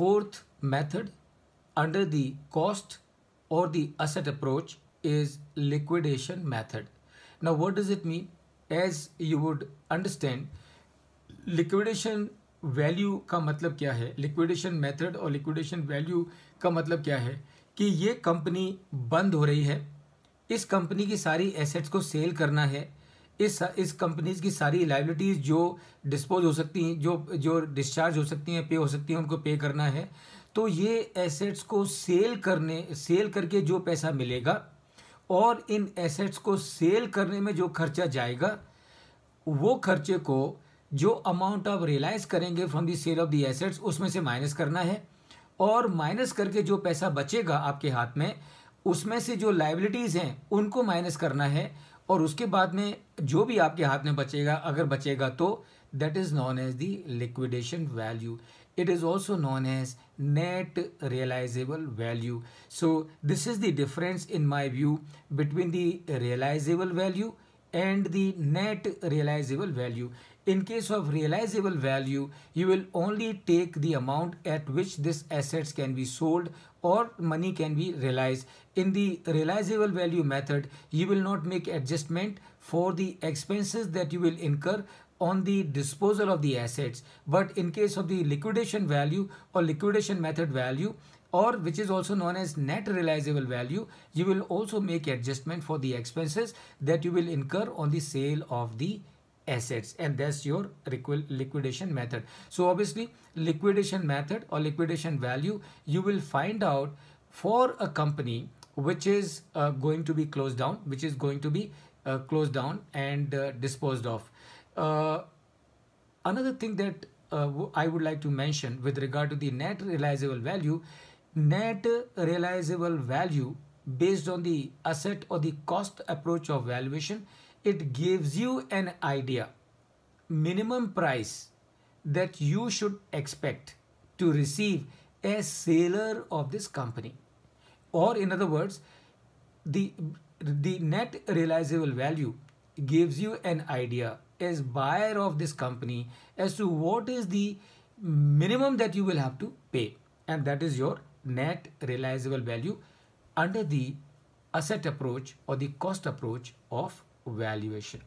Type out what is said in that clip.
Fourth method under the cost or the asset approach is liquidation method. Now what does it mean? As you would understand, liquidation value का मतलब क्या है liquidation method और liquidation value का मतलब क्या है कि ये कंपनी बंद हो रही है इस कंपनी की सारी एसेट्स को सेल करना है इस इस कंपनीज की सारी लाइबिलिटीज़ जो डिस्पोज हो सकती हैं जो जो डिस्चार्ज हो सकती हैं पे हो सकती हैं उनको पे करना है तो ये एसेट्स को सेल करने सेल करके जो पैसा मिलेगा और इन एसेट्स को सेल करने में जो खर्चा जाएगा वो खर्चे को जो अमाउंट आप रियलाइज करेंगे from the sale of the assets उसमें से माइनस करना है और माइनस करके जो पैसा बचेगा आपके हाथ में उसमें से जो लाइबिलिटीज़ हैं उनको माइनस करना है और उसके बाद में जो भी आपके हाथ में बचेगा अगर बचेगा तो that is known as the liquidation value it is also known as net realisable value so this is the difference in my view between the realisable value and the net realizable value. In case of realizable value, you will only take the amount at which this assets can be sold or money can be realized. In the realizable value method, you will not make adjustment for the expenses that you will incur on the disposal of the assets. But in case of the liquidation value or liquidation method value, or which is also known as net realizable value, you will also make adjustment for the expenses that you will incur on the sale of the assets and that's your liquidation method. So obviously liquidation method or liquidation value, you will find out for a company which is uh, going to be closed down, which is going to be uh, closed down and uh, disposed of. Uh, another thing that uh, I would like to mention with regard to the net realizable value net realizable value based on the asset or the cost approach of valuation, it gives you an idea, minimum price that you should expect to receive as seller of this company. Or in other words, the, the net realizable value gives you an idea as buyer of this company as to what is the minimum that you will have to pay and that is your net realizable value under the asset approach or the cost approach of valuation.